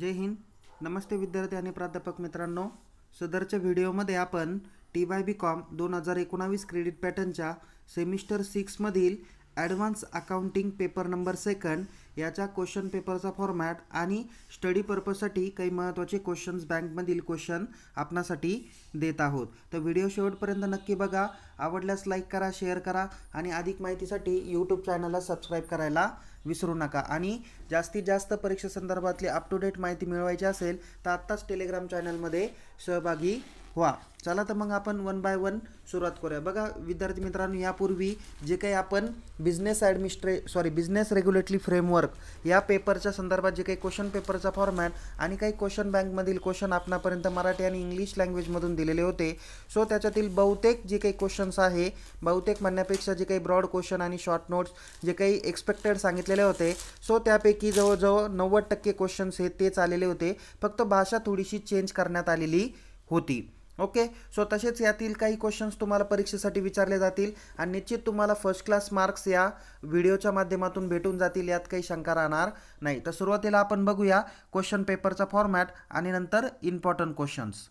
जय हिंद नमस्ते विद्यार्थी आणि प्राध्यापक मित्रांनो सदरच्या व्हिडिओमध्ये आपण टी वाय बी कॉम दोन हजार एकोणावीस क्रेडिट पॅटर्नच्या सेमिस्टर सिक्समधील advance accounting paper number second याच्या क्वेश्चन पेपरचा फॉर्मॅट आणि स्टडी पर्पजसाठी काही महत्त्वाचे क्वेश्चन्स बँकमधील क्वेश्चन आपणासाठी देत आहोत तर व्हिडिओ शेवटपर्यंत नक्की बघा आवडल्यास लाईक करा शेअर करा आणि अधिक माहितीसाठी यूट्यूब चॅनलला सबस्क्राईब करायला विसरू नका आणि जास्तीत जास्त परीक्षेसंदर्भातली अप टू डेट माहिती मिळवायची असेल तर आत्ताच टेलिग्राम चॅनलमध्ये सहभागी व्हा चला तर मग आपण वन बाय वन सुरुवात करूया बघा विद्यार्थी मित्रांनो यापूर्वी जे काही आपण business administra sorry business regulatory framework या पेपरच्या संदर्भात जे काही क्वेश्चन पेपरचा फॉर्मॅट आणि काही क्वेश्चन बँकमधील क्वेश्चन आपणापर्यंत मराठी आणि इंग्लिश लँग्वेजमधून दिलेले होते सो त्याच्यातील बहुतेक जे काही क्वेश्चन्स आहे बहुतेक म्हणण्यापेक्षा जे काही ब्रॉड क्वेश्चन आणि शॉर्ट नोट्स जे काही एक्सपेक्टेड सांगितलेले होते सो त्यापैकी जवळजवळ नव्वद टक्के क्वेश्चन्स हे तेच आलेले होते फक्त भाषा थोडीशी चेंज करण्यात आलेली होती ओके सो तसेच यातील काही क्वेश्चन्स तुम्हाला परीक्षेसाठी विचारले जातील आणि निश्चित तुम्हाला फर्स्ट क्लास मार्क्स या व्हिडिओच्या माध्यमातून भेटून जातील यात काही शंका राहणार नाही तर सुरुवातीला आपण बघूया क्वेश्चन पेपरचा फॉर्मॅट आणि नंतर इम्पॉर्टंट क्वेश्चन्स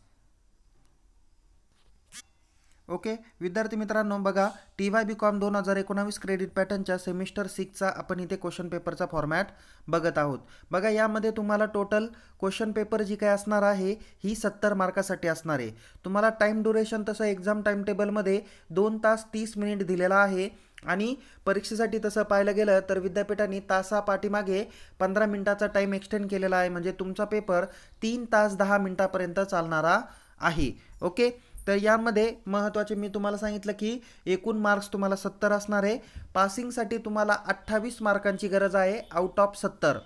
ओके विद्यार्थी मित्रांनो बघा टी वाय बी कॉम दोन हजार एकोणावीस क्रेडिट पॅटर्नच्या सेमिस्टर सिक्सचा आपण इथे क्वेश्चन पेपरचा फॉर्मॅट बघत आहोत बघा यामध्ये तुम्हाला टोटल क्वेश्चन पेपर जी काय असणार आहे ही सत्तर मार्कासाठी असणार आहे तुम्हाला टाईम ड्युरेशन तसं एक्झाम टाईम टेबलमध्ये दोन तास तीस मिनिट दिलेला आहे आणि परीक्षेसाठी तसं पाहिलं गेलं तर विद्यापीठाने तासापाठीमागे पंधरा मिनिटाचा टाईम एक्सटेंड केलेला आहे म्हणजे तुमचा पेपर तीन तास दहा मिनिटापर्यंत चालणारा आहे ओके तर यामध्ये महत्त्वाचे मी तुम्हाला सांगितलं की एकूण मार्क्स तुम्हाला सत्तर असणार आहे पासिंगसाठी तुम्हाला अठ्ठावीस मार्कांची गरज आहे आउट ऑफ सत्तर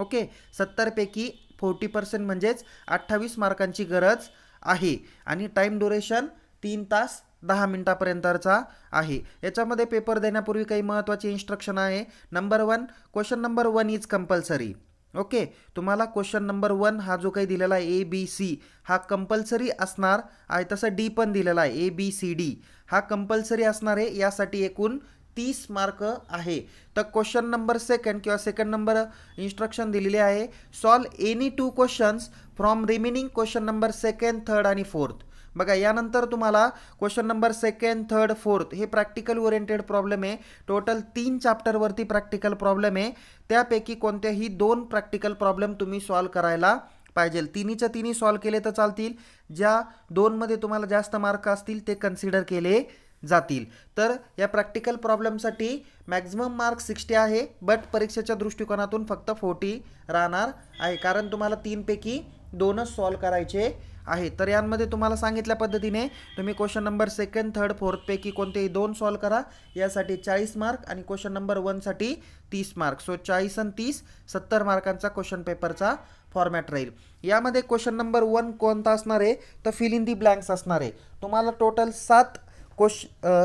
ओके सत्तरपैकी फोर्टी पर्सेंट म्हणजेच अठ्ठावीस मार्कांची गरज आहे आणि टाईम ड्युरेशन तीन तास दहा मिनटापर्यंतचा आहे याच्यामध्ये पेपर देण्यापूर्वी काही महत्त्वाची इन्स्ट्रक्शन आहे number one question number one is compulsory okay तुम्हाला क्वेश्चन नंबर वन हा जो काही दिलेला आहे ए बी सी हा कंपल्सरी असणार आहे तसं डी पण दिलेला आहे ए बी सी डी हा कंपल्सरी असणार आहे यासाठी एकूण तीस मार्क आहे तर क्वेश्चन नंबर सेकंड किंवा सेकंड नंबर इन्स्ट्रक्शन दिलेले आहे solve any two questions from remaining question number second third आणि फोर्थ बघा यानंतर तुम्हाला question number second third fourth हे प्रॅक्टिकल ओरिएंटेड प्रॉब्लेम आहे टोटल तीन चॅप्टरवरती प्रॅक्टिकल प्रॉब्लेम आहे त्यापैकी कोणत्याही दोन प्रॅक्टिकल प्रॉब्लेम तुम्ही सॉल्व करायला पाहिजे तिन्हीच्या तिन्ही सॉल्व केले तर चालतील ज्या दोनमध्ये तुम्हाला जास्त मार्क असतील ते कन्सिडर केले जातील तर या प्रॅक्टिकल प्रॉब्लेमसाठी मॅक्झिमम मार्क सिक्स्टी आहे बट परीक्षेच्या दृष्टिकोनातून फक्त फोर्टी राहणार आहे कारण तुम्हाला तीनपैकी दोनच सॉल्व करायचे आहे तर यांमध्ये तुम्हाला सांगितल्या पद्धतीने तुम्ही क्वेश्चन नंबर सेकंड थर्ड फोर्थपैकी कोणतेही दोन सॉल्व्ह करा यासाठी चाळीस मार्क आणि क्वेश्चन नंबर वनसाठी तीस मार्क सो चाळीस आणि तीस सत्तर मार्कांचा क्वेश्चन पेपरचा फॉर्मॅट राहील यामध्ये क्वेश्चन नंबर वन कोणता असणार आहे तर फिल इन दी ब्लँक्स असणार आहे तुम्हाला टोटल सात क्वेश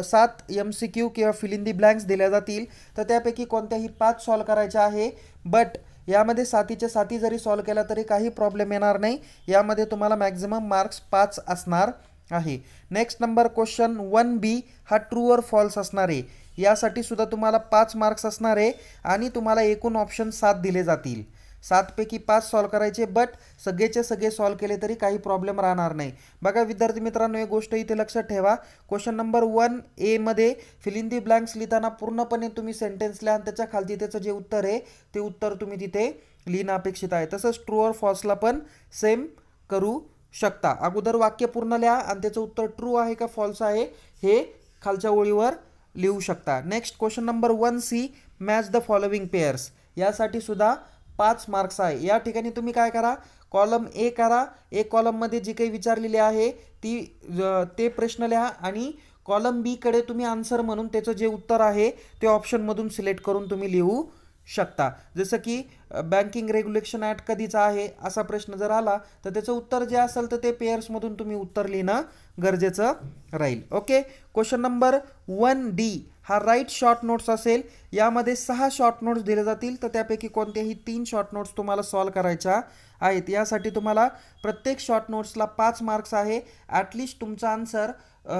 सात एम सी क्यू किंवा फिल इन ब्लँक्स दिल्या जातील तर त्यापैकी कोणत्याही पाच सॉल्व करायच्या आहे बट यामध्ये साथीच्या साथी जरी सॉल्व केला तरी काही प्रॉब्लेम येणार नाही यामध्ये तुम्हाला मॅक्झिमम मार्क्स पाच असणार आहे next number question one B हा ट्रू फॉल्स असणार आहे यासाठी सुद्धा तुम्हाला पाच मार्क्स असणार आहे आणि तुम्हाला एकूण ऑप्शन सात दिले जातील सातपैकी पाच सॉल्व करायचे बट सगळेचे सगळे सॉल्व केले तरी काही प्रॉब्लेम राहणार नाही बघा विद्यार्थी मित्रांनो एक गोष्ट इथे लक्षात ठेवा क्वेश्चन नंबर वन एमध्ये फिलिंग दी ब्लँक्स लिहिताना पूर्णपणे तुम्ही सेंटेन्स लिहा आणि त्याच्या खालती त्याचं जे उत्तर आहे ते उत्तर तुम्ही तिथे लिहिणं अपेक्षित आहे तसंच ट्रू और फॉल्सला पण सेम करू शकता अगोदर वाक्य पूर्ण लिहा आणि त्याचं उत्तर ट्रू आहे का फॉल्स आहे हे खालच्या ओळीवर लिहू शकता next question number one C match the following pairs यासाठी सुद्धा पाच मार्क्स आहे या ठिकाणी तुम्ही काय करा कॉलम ए करा ए कॉलममध्ये जी काही विचारलेली आहे ती ते प्रश्न लिहा आणि कॉलम बीकडे तुम्ही आन्सर म्हणून त्याचं जे उत्तर आहे ते ऑप्शनमधून सिलेक्ट करून तुम्ही लिहू शकता जसं की बँकिंग रेग्युलेशन ॲक्ट कधीचा आहे असा प्रश्न जर आला तर त्याचं उत्तर जे असेल तर ते पेयर्समधून तुम्ही उत्तर लिहिणं गरजेचं राहील okay question number one D हा राईट शॉर्ट नोट्स असेल यामध्ये सहा शॉर्ट नोट्स दिले जातील तर त्यापैकी कोणत्याही तीन शॉर्ट नोट्स तुम्हाला सॉल्व करायच्या आहेत यासाठी तुम्हाला प्रत्येक शॉर्ट नोट्सला पाच मार्क्स आहे ॲटलिस्ट तुमचा आन्सर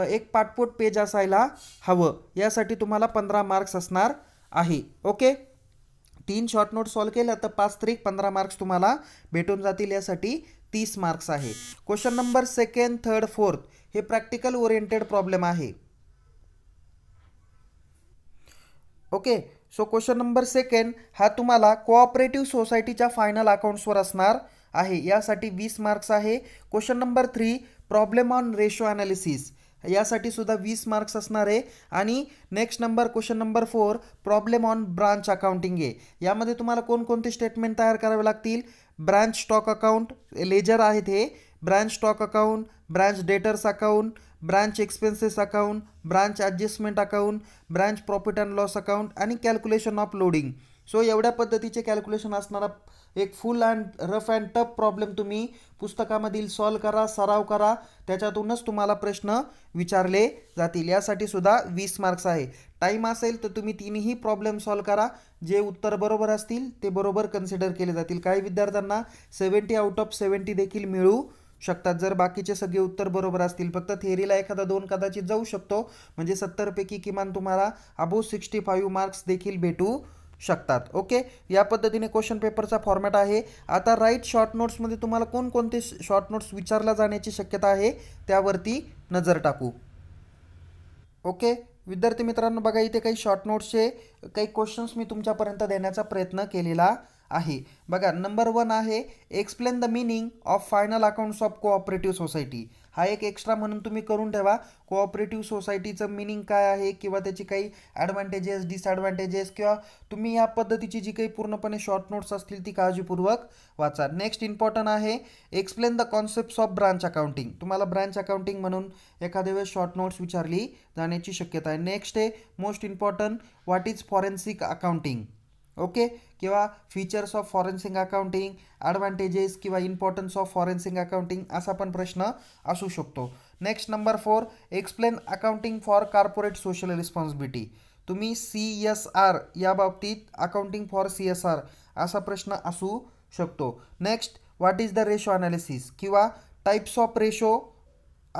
एक पाठपोट पेज असायला हवं यासाठी तुम्हाला पंधरा मार्क्स असणार आहे ओके तीन शॉर्ट नोट सॉल्व केल्या तर पाच त्रिक पंधरा मार्क्स तुम्हाला भेटून जातील यासाठी तीस मार्क्स आहे question number second third fourth हे प्रॅक्टिकल ओरिएंटेड प्रॉब्लेम आहे okay so question number second हा तुम्हाला कोऑपरेटिव्ह सोसायटीच्या फायनल अकाउंट्सवर असणार आहे यासाठी वीस मार्क्स आहे question number three problem on ratio analysis यासाठी सुद्धा वीस मार्क्स असणार आहे आणि next number question number four problem on branch accounting आहे यामध्ये तुम्हाला कोणकोणते स्टेटमेंट तयार करावे लागतील ब्रँच स्टॉक अकाउंट लेजर आहेत हे branch stock account branch debtors account branch expenses account branch adjustment account branch profit and loss account आणि कॅल्क्युलेशन ऑफ लोडिंग सो एवढ्या पद्धतीचे कॅल्क्युलेशन असणारा एक full and rough and tough problem तुम्ही पुस्तकामधील solve करा सराव करा त्याच्यातूनच तुम्हाला प्रश्न विचारले जातील यासाठी सुद्धा वीस मार्क्स आहे टाईम असेल तर तुम्ही तिन्ही प्रॉब्लेम सॉल्व करा जे उत्तर बरोबर असतील ते बरोबर कन्सिडर केले जातील काही विद्यार्थ्यांना सेवन्टी आउट ऑफ सेवन्टी देखील मिळू शकतात जर बाकीचे सगळे उत्तर बरोबर असतील फक्त थेरीला एखादा दोन कदाचित जाऊ शकतो म्हणजे सत्तरपैकी किमान तुम्हाला अबो सिक्स्टी फाईव्ह मार्क्स देखील भेटू शकतात ओके या पद्धतीने क्वेश्चन पेपरचा फॉर्मॅट आहे आता राईट शॉर्ट नोट्समध्ये तुम्हाला कोणकोणते शॉर्ट नोट्स विचारला जाण्याची शक्यता आहे त्यावरती नजर टाकू ओके विद्यार्थी मित्रांनो बघा इथे काही शॉर्ट नोट्सचे काही क्वेश्चन्स मी तुमच्यापर्यंत देण्याचा प्रयत्न केलेला आहे बघा नंबर वन आहे explain the meaning of final accounts of cooperative society हा एक एक्स्ट्रा म्हणून तुम्ही करून ठेवा कोऑपरेटिव्ह सोसायटीचं मिनिंग काय आहे किंवा त्याची काही ॲडव्हान्टेजेस डिसॲडव्हान्टेजेस किंवा तुम्ही या पद्धतीची जी काही पूर्णपणे शॉर्ट नोट्स असतील ती काळजीपूर्वक वाचा नेक्स्ट इम्पॉर्टंट आहे explain the concept of branch accounting तुम्हाला ब्रांच अकाउंटिंग म्हणून एखाद्या वेळेस शॉर्ट नोट्स विचारली जाण्याची शक्यता आहे नेक्स्ट आहे most important what is forensic accounting okay किंवा features of forensic accounting advantages किंवा इम्पॉर्टन्स ऑफ फॉरेन्सिंग अकाउंटिंग असा पण प्रश्न असू शकतो next number four explain accounting for corporate social responsibility तुम्ही सी एस आर या बाबतीत accounting for C S R असा प्रश्न असू शकतो next what is the ratio analysis किंवा टाईप्स ऑफ रेशो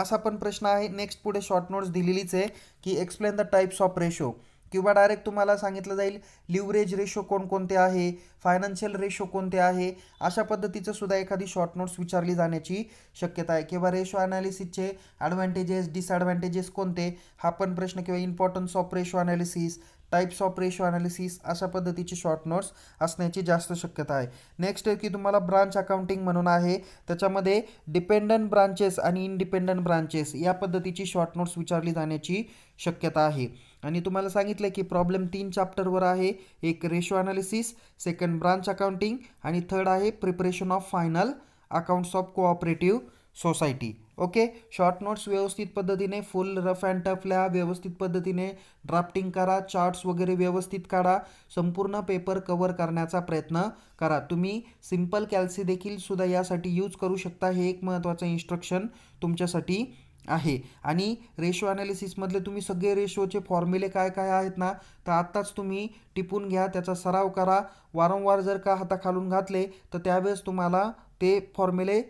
असा पण प्रश्न आहे नेक्स्ट पुढे शॉर्ट नोट्स दिलेलीच आहे की explain the types of ratio किंवा डायरेक्ट तुम्हाला सांगितलं जाईल लिव्हरेज रेशो कोणकोणते आहे फायनान्शियल रेशो कोणते आहे अशा पद्धतीचं सुद्धा एखादी शॉर्ट नोट्स विचारली जाण्याची शक्यता आहे किंवा रेशो ॲनालिसिसचे ॲडव्हान्टेजेस डिसॲडव्हान्टेजेस कोणते हा पण प्रश्न किंवा importance of ratio analysis types of ratio analysis अशा पद्धतीचे शॉर्ट नोट्स असण्याची जास्त शक्यता आहे नेक्स्ट की तुम्हाला ब्रांच अकाउंटिंग म्हणून आहे त्याच्यामध्ये डिपेंडंट ब्रांचेस आणि इनडिपेंडंट ब्रांचेस या पद्धतीची शॉर्ट नोट्स विचारली जाण्याची शक्यता आहे आणि तुम्हाला सांगितलं की प्रॉब्लेम तीन चॅप्टरवर आहे एक ratio analysis second branch accounting आणि थर्ड आहे preparation of final accounts of cooperative society okay short notes व्यवस्थित पद्धतीने फुल रफ अँड टफ लिहा व्यवस्थित पद्धतीने ड्राफ्टिंग करा चार्ट्स वगैरे व्यवस्थित काढा संपूर्ण पेपर कवर करण्याचा प्रयत्न करा तुम्ही सिम्पल कॅल्सी देखील सुद्धा यासाठी यूज करू शकता हे एक महत्त्वाचं इन्स्ट्रक्शन तुमच्यासाठी आहे आणि रेशो ॲनालिसिसमधले तुम्ही सगळे रेशोचे फॉर्म्युले काय काय आहेत ना तर आत्ताच तुम्ही टिपून घ्या त्याचा सराव करा वारंवार जर का हाताखालून घातले तर त्यावेळेस तुम्हाला ते फॉर्म्युले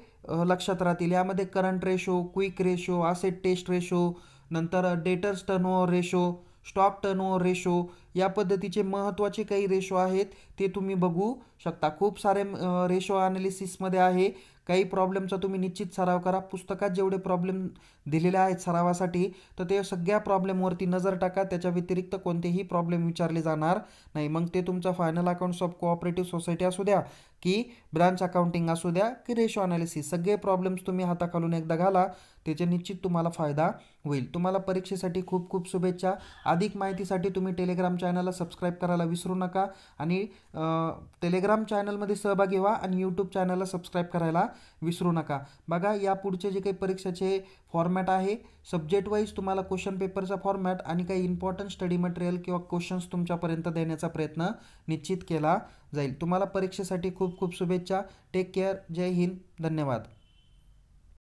लक्षात राहतील यामध्ये current ratio quick ratio asset test ratio नंतर debtors turnover ratio stop turnover ratio या पद्धतीचे महत्त्वाचे काही रेशो आहेत ते तुम्ही बघू शकता खूप सारे रेशो ॲनालिसिसमध्ये आहे काही प्रॉब्लेमचा तुम्ही निश्चित सराव करा पुस्तकात जेवढे प्रॉब्लेम दिलेले आहेत सरावासाठी तर ते सगळ्या प्रॉब्लेमवरती नजर टाका त्याच्या व्यतिरिक्त कोणतेही प्रॉब्लेम विचारले जाणार नाही मग ते तुमचा final accounts of cooperative society असू द्या की ब्रांच अकाउंटिंग असू द्या की रेशो अनालिसिस सगळे प्रॉब्लेम्स तुम्ही हाताखालून एकदा घाला त्याचे निश्चित तुम्हाला फायदा होईल तुम्हाला परीक्षेसाठी खूप खूप शुभेच्छा अधिक माहितीसाठी तुम्ही टेलिग्राम चॅनलला सबस्क्राईब करायला विसरू नका आणि टेलिग्राम चॅनलमध्ये सहभागी व्हा आणि यूट्यूब चॅनलला सबस्क्राईब करायला विसरू नका बघा या पुढचे जे काही परीक्षेचे फॉर्मॅट आहे सब्जेक्ट वाईज तुम्हाला क्वेश्चन पेपरचा फॉर्मॅट आणि काही इम्पॉर्टंट स्टडी मटेरियल किंवा क्वेश्चन्स तुमच्यापर्यंत देण्याचा प्रयत्न निश्चित केला जाईल तुम्हाला परीक्षेसाठी खूप खूप शुभेच्छा टेक केअर जय हिंद धन्यवाद